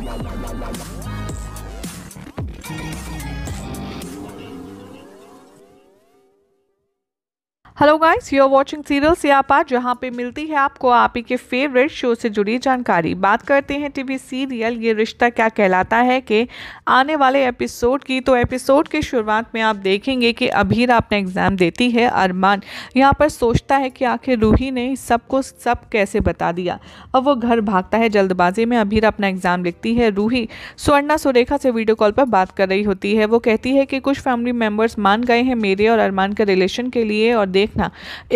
わあ hello guys you are watching serial आज जहाँ पे मिलती है आपको आप ही के फेवरेट शो से जुड़ी जानकारी बात करते हैं टीवी सीरियल ये रिश्ता क्या कहलाता है कि आने वाले एपिसोड की तो एपिसोड की शुरुआत में आप देखेंगे कि अभीर अपना एग्ज़ाम देती है अरमान यहाँ पर सोचता है कि आखिर रूही ने सबको सब कैसे बता दिया अब वो घर भागता है जल्दबाजी में अभीर अपना एग्ज़ाम लिखती है रूही स्वर्णा सुरेखा से वीडियो कॉल पर बात कर रही होती है वो कहती है कि कुछ फैमिली मेम्बर्स मान गए हैं मेरे और अरमान के रिलेशन के लिए और देख देखना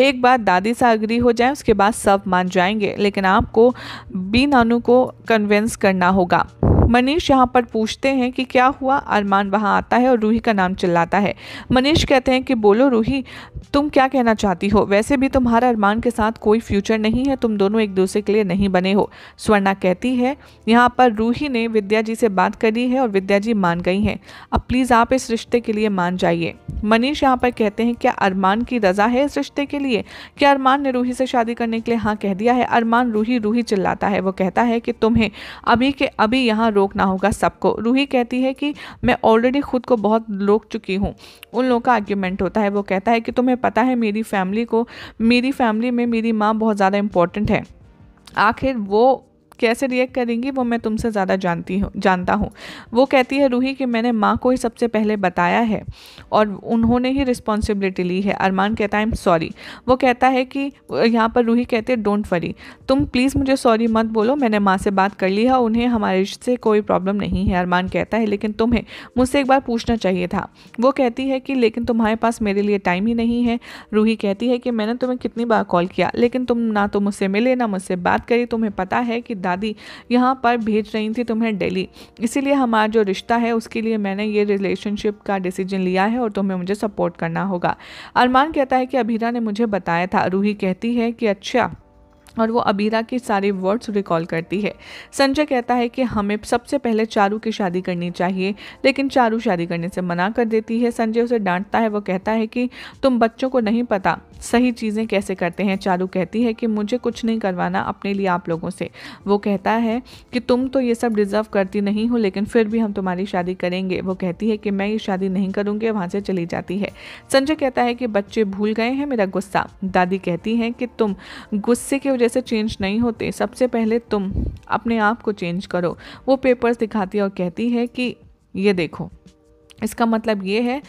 एक बार दादी से अग्री हो जाए उसके बाद सब मान जाएंगे लेकिन आपको बी नानू को कन्विंस करना होगा मनीष यहाँ पर पूछते हैं कि क्या हुआ अरमान वहाँ आता है और रूही का नाम चिल्लाता है मनीष कहते हैं कि बोलो रूही तुम क्या कहना चाहती हो वैसे भी तुम्हारा अरमान के साथ कोई फ्यूचर नहीं है तुम दोनों एक दूसरे के लिए नहीं बने हो स्वर्णा कहती है यहाँ पर रूही ने विद्या जी से बात करी है और विद्या जी मान गई हैं अब प्लीज़ आप इस रिश्ते के लिए मान जाइए मनीष यहाँ पर कहते हैं क्या अरमान की रज़ा है इस रिश्ते के लिए क्या अरमान ने रूही से शादी करने के लिए हाँ कह दिया है अरमान रूही रूही चिल्लाता है वो कहता है कि तुम्हें अभी के अभी यहाँ रोकना होगा सबको रूही कहती है कि मैं ऑलरेडी खुद को बहुत रोक चुकी हूँ उन लोगों का आर्ग्यूमेंट होता है वो कहता है कि तुम्हें पता है मेरी फैमिली को मेरी फैमिली में मेरी माँ बहुत ज़्यादा इंपॉर्टेंट है आखिर वो कैसे रिएक्ट करेंगी वो मैं तुमसे ज़्यादा जानती हूँ जानता हूँ वो कहती है रूही कि मैंने माँ को ही सबसे पहले बताया है और उन्होंने ही रिस्पॉन्सिबिलिटी ली है अरमान कहता है आई एम सॉरी वो कहता है कि यहाँ पर रूही कहती है डोंट वरी तुम प्लीज़ मुझे सॉरी मत बोलो मैंने माँ से बात कर ली है उन्हें हमारे से कोई प्रॉब्लम नहीं है अरमान कहता है लेकिन तुम्हें मुझसे एक बार पूछना चाहिए था वो कहती है कि लेकिन तुम्हारे पास मेरे लिए टाइम ही नहीं है रूही कहती है कि मैंने तुम्हें कितनी बार कॉल किया लेकिन तुम ना तो मुझसे मिले ना मुझसे बात करी तुम्हें पता है कि दादी यहाँ पर भेज रही थी तुम्हें डेली इसीलिए हमारा जो रिश्ता है उसके लिए मैंने ये रिलेशनशिप का डिसीजन लिया है और तुम्हें मुझे सपोर्ट करना होगा अरमान कहता है कि अभीरा ने मुझे बताया था रूही कहती है कि अच्छा और वो अबीरा के सारे वर्ड्स रिकॉल करती है संजय कहता है कि हमें सबसे पहले चारू की शादी करनी चाहिए लेकिन चारू शादी करने से मना कर देती है संजय उसे डांटता है वो कहता है कि तुम बच्चों को नहीं पता सही चीज़ें कैसे करते हैं चारू कहती है कि मुझे कुछ नहीं करवाना अपने लिए आप लोगों से वो कहता है कि तुम तो ये सब डिज़र्व करती नहीं हो लेकिन फिर भी हम तुम्हारी शादी करेंगे वो कहती है कि मैं ये शादी नहीं करूँगी वहाँ से चली जाती है संजय कहता है कि बच्चे भूल गए हैं मेरा गुस्सा दादी कहती हैं कि तुम गुस्से की वजह तरह से चेंज नहीं होते सबसे पहले तुम अपने आप को चेंज करो वो पेपर्स दिखाती है और कहती है कि ये देखो इसका मतलब ये है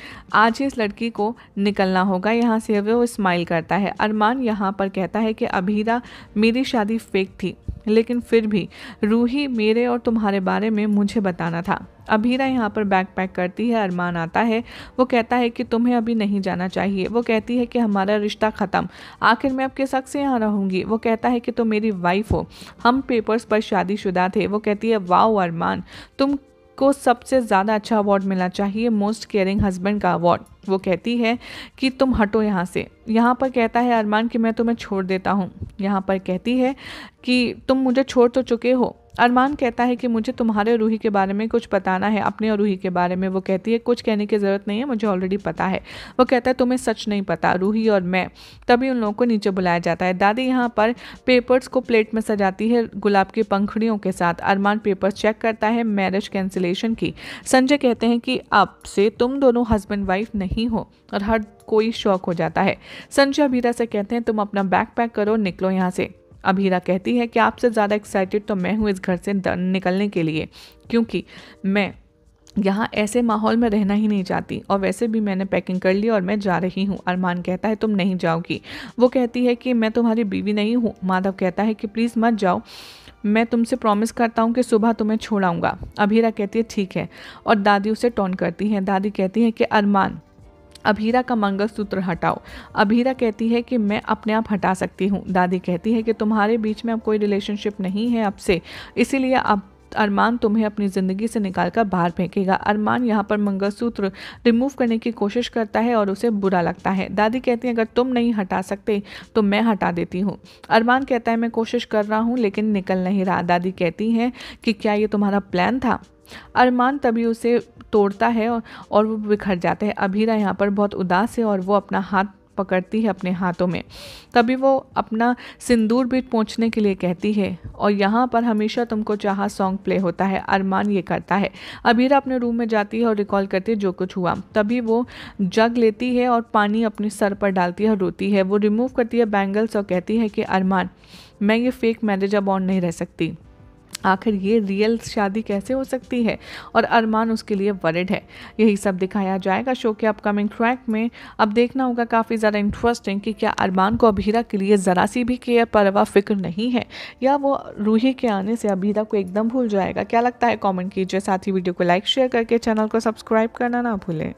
आज ही इस लड़की को निकलना होगा यहाँ से वो स्माइल करता है अरमान यहाँ पर कहता है कि अभीरा मेरी शादी फेक थी लेकिन फिर भी रूही मेरे और तुम्हारे बारे में मुझे बताना था अभीरा यहाँ पर बैग पैक करती है अरमान आता है वो कहता है कि तुम्हें अभी नहीं जाना चाहिए वो कहती है कि हमारा रिश्ता ख़त्म आखिर मैं अब किस शख्स से यहाँ रहूँगी वो कहता है कि तुम मेरी वाइफ हो हम पेपर्स पर शादीशुदा थे वो कहती है वाह अरमान तुम को सबसे ज़्यादा अच्छा अवार्ड मिलना चाहिए मोस्ट केयरिंग हस्बैंड का अवार्ड वो कहती है कि तुम हटो यहाँ से यहाँ पर कहता है अरमान कि मैं तुम्हें छोड़ देता हूँ यहाँ पर कहती है कि तुम मुझे छोड़ तो चुके हो अरमान कहता है कि मुझे तुम्हारे और रूही के बारे में कुछ बताना है अपने और रूही के बारे में वो कहती है कुछ कहने की ज़रूरत नहीं है मुझे ऑलरेडी पता है वो कहता है तुम्हें सच नहीं पता रूही और मैं तभी उन लोगों को नीचे बुलाया जाता है दादी यहाँ पर पेपर्स को प्लेट में सजाती है गुलाब की पंखड़ियों के साथ अरमान पेपर्स चेक करता है मैरिज कैंसिलेशन की संजय कहते हैं कि अब से तुम दोनों हस्बैंड वाइफ नहीं हो और हर कोई शौक हो जाता है संजय अबीरा से कहते हैं तुम अपना बैग पैक करो निकलो यहाँ से अभीरा कहती है कि आपसे ज़्यादा एक्साइटेड तो मैं हूँ इस घर से निकलने के लिए क्योंकि मैं यहाँ ऐसे माहौल में रहना ही नहीं चाहती और वैसे भी मैंने पैकिंग कर ली और मैं जा रही हूँ अरमान कहता है तुम नहीं जाओगी वो कहती है कि मैं तुम्हारी बीवी नहीं हूँ माधव कहता है कि प्लीज़ मत जाओ मैं तुमसे प्रॉमिस करता हूँ कि सुबह तुम्हें छोड़ाऊँगा अभीरा कहती है ठीक है और दादी उसे टोन करती है दादी कहती है कि अरमान अभीरा का मंगलसूत्र हटाओ अभीरा कहती है कि मैं अपने आप हटा सकती हूँ दादी कहती है कि तुम्हारे बीच में अब कोई रिलेशनशिप नहीं है अब से इसीलिए अब अरमान तुम्हें अपनी ज़िंदगी से निकाल कर बाहर फेंकेगा अरमान यहाँ पर मंगलसूत्र रिमूव करने की कोशिश करता है और उसे बुरा लगता है दादी कहती है अगर तुम नहीं हटा सकते तो मैं हटा देती हूँ अरमान कहता है मैं कोशिश कर रहा हूँ लेकिन निकल नहीं रहा दादी कहती हैं कि क्या ये तुम्हारा प्लान था अरमान तभी उसे तोड़ता है और वो बिखर जाता है अभीरा यहाँ पर बहुत उदास है और वो अपना हाथ पकड़ती है अपने हाथों में तभी वो अपना सिंदूर भी पहुँचने के लिए कहती है और यहाँ पर हमेशा तुमको चाहा सॉन्ग प्ले होता है अरमान ये करता है अबीरा अपने रूम में जाती है और रिकॉल करती है जो कुछ हुआ तभी वो जग लेती है और पानी अपने सर पर डालती है और रोती है वो रिमूव करती है बैंगल्स और कहती है कि अरमान मैं ये फेक मैरिज अब नहीं रह सकती आखिर ये रियल शादी कैसे हो सकती है और अरमान उसके लिए वरिड है यही सब दिखाया जाएगा शो के अपकमिंग ट्रैक में अब देखना होगा काफ़ी ज़्यादा इंटरेस्टिंग कि क्या अरमान को अबीरा के लिए ज़रा सी भी केयर परवा फिक्र नहीं है या वो रूही के आने से अबीरा को एकदम भूल जाएगा क्या लगता है कॉमेंट कीजिए साथ ही वीडियो को लाइक शेयर करके चैनल को सब्सक्राइब करना ना भूलें